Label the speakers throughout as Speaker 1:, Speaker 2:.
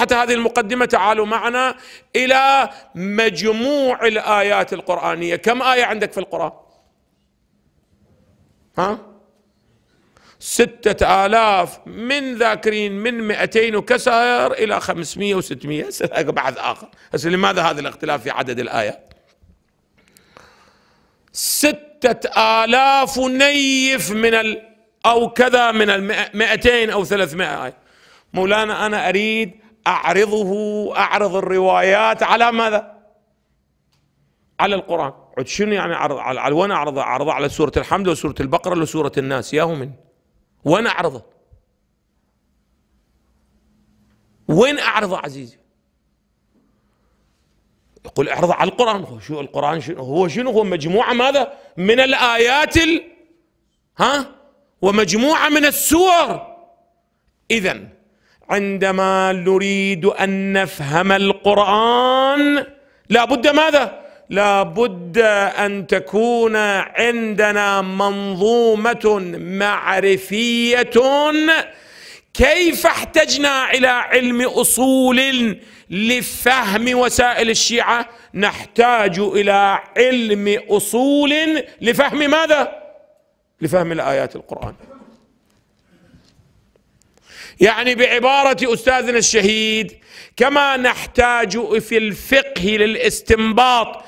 Speaker 1: حتى هذه المقدمة تعالوا معنا إلى مجموع الآيات القرآنية كم آية عندك في القرآن ها ستة آلاف من ذاكرين من 200 وكسر إلى 500 و600 بعد آخر بس لماذا هذا الاختلاف في عدد الآيات ستة آلاف نيف من ال أو كذا من المئتين أو ثلاثمائة آية مولانا أنا أريد أعرضه أعرض الروايات على ماذا على القرآن عد شنو يعني أعرض على وين أعرضه أعرضه على سورة الحمد وسوره البقرة وسوره الناس يا من وين أعرضه وين أعرضه عزيزي يقول اعرض على القرآن هو شو القرآن شنو هو شنو هو مجموعة ماذا من الآيات ال... ها ومجموعة من السور إذا عندما نريد ان نفهم القران لا بد ماذا لا بد ان تكون عندنا منظومه معرفيه كيف احتجنا الى علم اصول لفهم وسائل الشيعه نحتاج الى علم اصول لفهم ماذا لفهم الايات القران يعني بعبارة أستاذنا الشهيد كما نحتاج في الفقه للاستنباط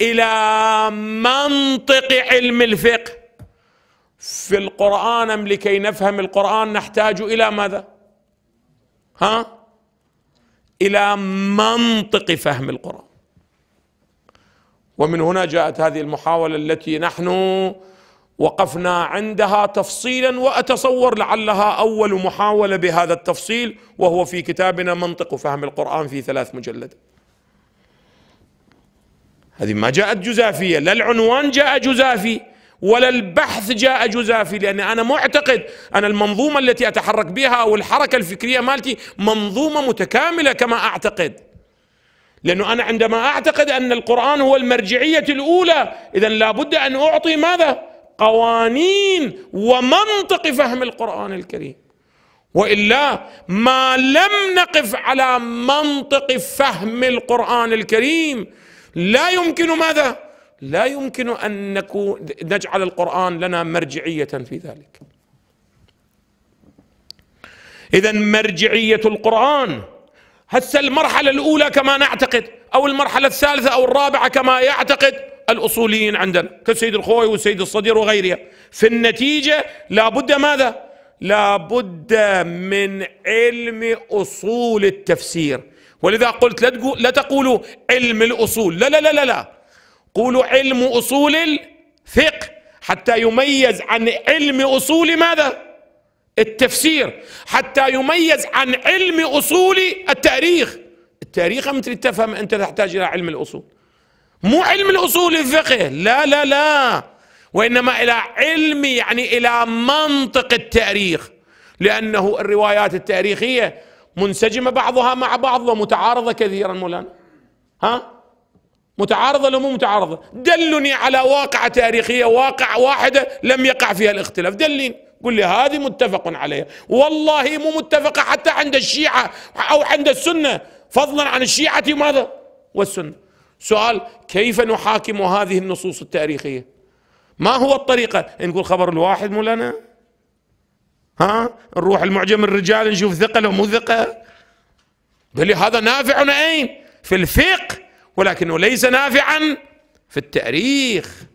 Speaker 1: إلى منطق علم الفقه في القرآن أم لكي نفهم القرآن نحتاج إلى ماذا ها إلى منطق فهم القرآن ومن هنا جاءت هذه المحاولة التي نحن وقفنا عندها تفصيلا واتصور لعلها اول محاوله بهذا التفصيل وهو في كتابنا منطق فهم القران في ثلاث مجلد هذه ما جاءت جزافيه لا العنوان جاء جزافي ولا البحث جاء جزافي لان انا معتقد ان المنظومه التي اتحرك بها او الحركه الفكريه مالتي منظومه متكامله كما اعتقد لانه انا عندما اعتقد ان القران هو المرجعيه الاولى اذا لابد ان اعطي ماذا قوانين ومنطق فهم القرآن الكريم والا ما لم نقف على منطق فهم القرآن الكريم لا يمكن ماذا؟ لا يمكن ان نكون نجعل القرآن لنا مرجعية في ذلك. اذا مرجعية القرآن هسه المرحلة الأولى كما نعتقد أو المرحلة الثالثة أو الرابعة كما يعتقد الأصوليين عندنا كالسيد الخوي والسيد الصدير وغيرها في النتيجة لابد ماذا لابد من علم أصول التفسير ولذا قلت لا, لا تقولوا علم الأصول لا لا لا لا, لا. قولوا علم أصول الفقه حتى يميز عن علم أصول ماذا التفسير حتى يميز عن علم أصول التاريخ التاريخ مثل تفهم أنت تحتاج إلى علم الأصول مو علم الأصول الفقه لا لا لا وإنما إلى علم يعني إلى منطق التاريخ لأنه الروايات التاريخية منسجمة بعضها مع بعض ومتعارضة كثيرا مولانا ها متعارضة لو مو متعارضة دلني على واقعة تاريخية واقع واحدة لم يقع فيها الاختلاف دلني قل لي هذه متفق عليها والله مو متفقة حتى عند الشيعة أو عند السنة فضلا عن الشيعة ماذا والسنة سؤال كيف نحاكم هذه النصوص التاريخية ما هو الطريقة نقول خبر الواحد مو لنا ها نروح المعجم الرجال نشوف ثقة لو مو ثقة بل هذا نافع أين في الفقه ولكنه ليس نافعا في التاريخ